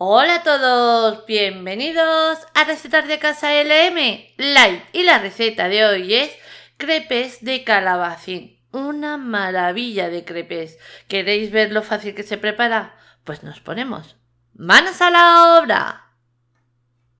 Hola a todos, bienvenidos a Recetas de Casa LM Light y la receta de hoy es crepes de calabacín. Una maravilla de crepes. ¿Queréis ver lo fácil que se prepara? Pues nos ponemos manos a la obra.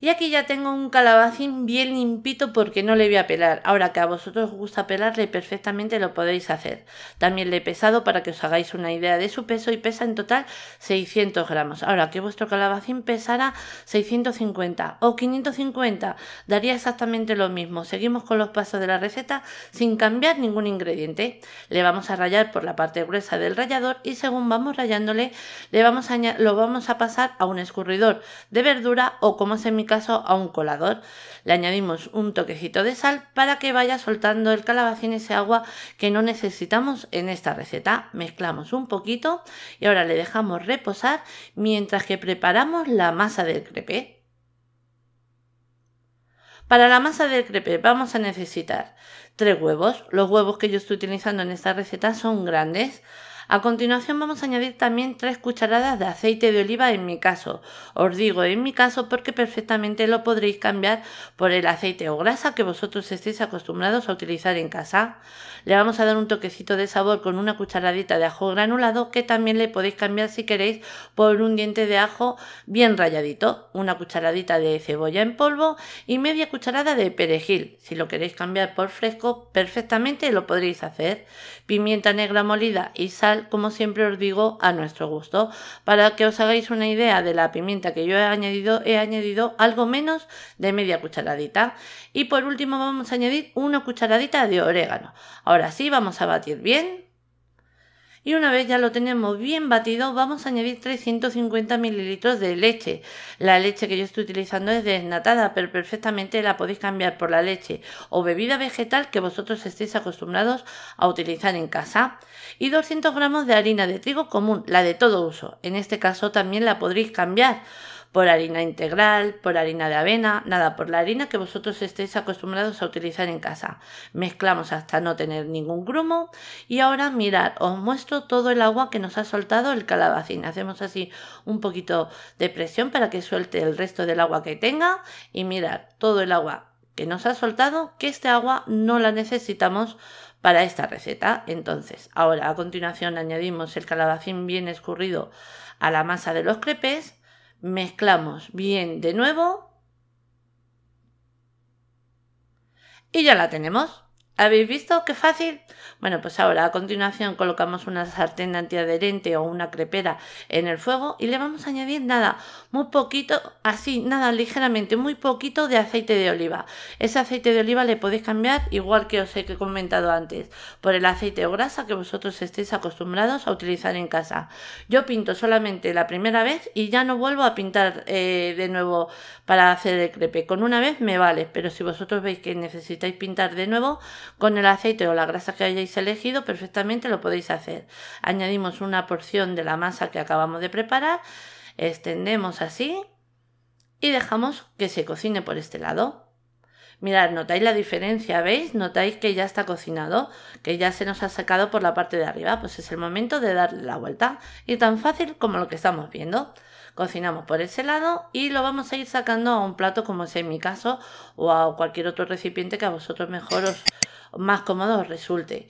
Y aquí ya tengo un calabacín bien limpito porque no le voy a pelar. Ahora que a vosotros os gusta pelarle perfectamente lo podéis hacer. También le he pesado para que os hagáis una idea de su peso y pesa en total 600 gramos. Ahora que vuestro calabacín pesara 650 o 550 daría exactamente lo mismo. Seguimos con los pasos de la receta sin cambiar ningún ingrediente. Le vamos a rayar por la parte gruesa del rallador y según vamos rayándole le vamos a lo vamos a pasar a un escurridor de verdura o como se caso a un colador. Le añadimos un toquecito de sal para que vaya soltando el calabacín ese agua que no necesitamos en esta receta. Mezclamos un poquito y ahora le dejamos reposar mientras que preparamos la masa del crepe. Para la masa del crepe vamos a necesitar tres huevos. Los huevos que yo estoy utilizando en esta receta son grandes. A continuación vamos a añadir también 3 cucharadas de aceite de oliva en mi caso. Os digo en mi caso porque perfectamente lo podréis cambiar por el aceite o grasa que vosotros estéis acostumbrados a utilizar en casa. Le vamos a dar un toquecito de sabor con una cucharadita de ajo granulado que también le podéis cambiar si queréis por un diente de ajo bien ralladito, una cucharadita de cebolla en polvo y media cucharada de perejil. Si lo queréis cambiar por fresco, perfectamente lo podréis hacer. Pimienta negra molida y sal como siempre os digo, a nuestro gusto. Para que os hagáis una idea de la pimienta que yo he añadido, he añadido algo menos de media cucharadita. Y por último vamos a añadir una cucharadita de orégano. Ahora sí, vamos a batir bien. Y una vez ya lo tenemos bien batido, vamos a añadir 350 mililitros de leche. La leche que yo estoy utilizando es desnatada, pero perfectamente la podéis cambiar por la leche o bebida vegetal que vosotros estéis acostumbrados a utilizar en casa. Y 200 gramos de harina de trigo común, la de todo uso. En este caso también la podréis cambiar por harina integral, por harina de avena, nada, por la harina que vosotros estéis acostumbrados a utilizar en casa. Mezclamos hasta no tener ningún grumo y ahora mirad, os muestro todo el agua que nos ha soltado el calabacín. Hacemos así un poquito de presión para que suelte el resto del agua que tenga y mirad todo el agua que nos ha soltado que este agua no la necesitamos para esta receta. Entonces, ahora a continuación añadimos el calabacín bien escurrido a la masa de los crepes mezclamos bien de nuevo y ya la tenemos. ¿Habéis visto qué fácil? Bueno, pues ahora a continuación colocamos una sartén antiadherente o una crepera en el fuego y le vamos a añadir nada, muy poquito, así, nada, ligeramente, muy poquito de aceite de oliva. Ese aceite de oliva le podéis cambiar, igual que os he comentado antes, por el aceite o grasa que vosotros estéis acostumbrados a utilizar en casa. Yo pinto solamente la primera vez y ya no vuelvo a pintar eh, de nuevo para hacer el crepe. Con una vez me vale, pero si vosotros veis que necesitáis pintar de nuevo, con el aceite o la grasa que hayáis elegido perfectamente lo podéis hacer. Añadimos una porción de la masa que acabamos de preparar, extendemos así y dejamos que se cocine por este lado. Mirad, notáis la diferencia, ¿veis? Notáis que ya está cocinado, que ya se nos ha sacado por la parte de arriba. Pues es el momento de darle la vuelta. Y tan fácil como lo que estamos viendo cocinamos por ese lado y lo vamos a ir sacando a un plato como es en mi caso o a cualquier otro recipiente que a vosotros mejor os más cómodo os resulte.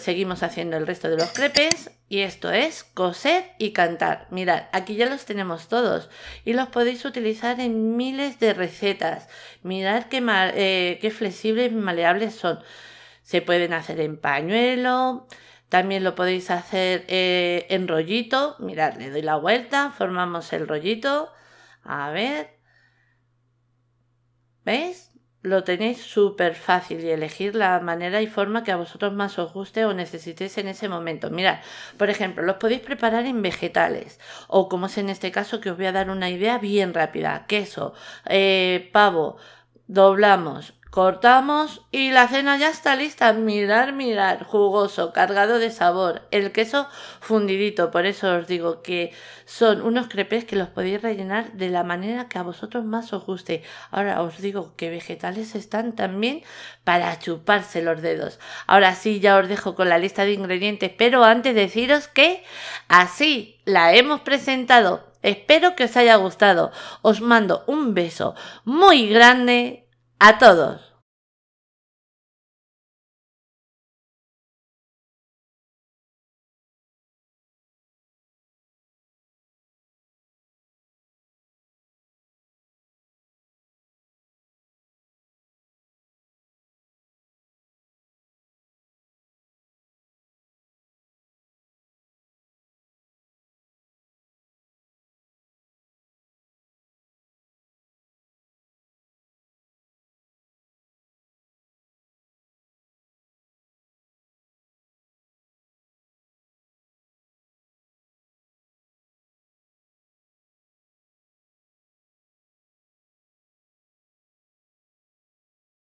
Seguimos haciendo el resto de los crepes y esto es coser y cantar. Mirad, aquí ya los tenemos todos y los podéis utilizar en miles de recetas. Mirad qué, eh, qué flexibles y maleables son. Se pueden hacer en pañuelo, también lo podéis hacer eh, en rollito. Mirad, le doy la vuelta, formamos el rollito. A ver. ¿Veis? Lo tenéis súper fácil y elegir la manera y forma que a vosotros más os guste o necesitéis en ese momento. Mirad, por ejemplo, los podéis preparar en vegetales o como es en este caso que os voy a dar una idea bien rápida. Queso, eh, pavo, doblamos, cortamos y la cena ya está lista. Mirar, mirar, jugoso, cargado de sabor, el queso fundidito. Por eso os digo que son unos crepes que los podéis rellenar de la manera que a vosotros más os guste. Ahora os digo que vegetales están también para chuparse los dedos. Ahora sí, ya os dejo con la lista de ingredientes, pero antes deciros que así la hemos presentado. Espero que os haya gustado. Os mando un beso muy grande a todos.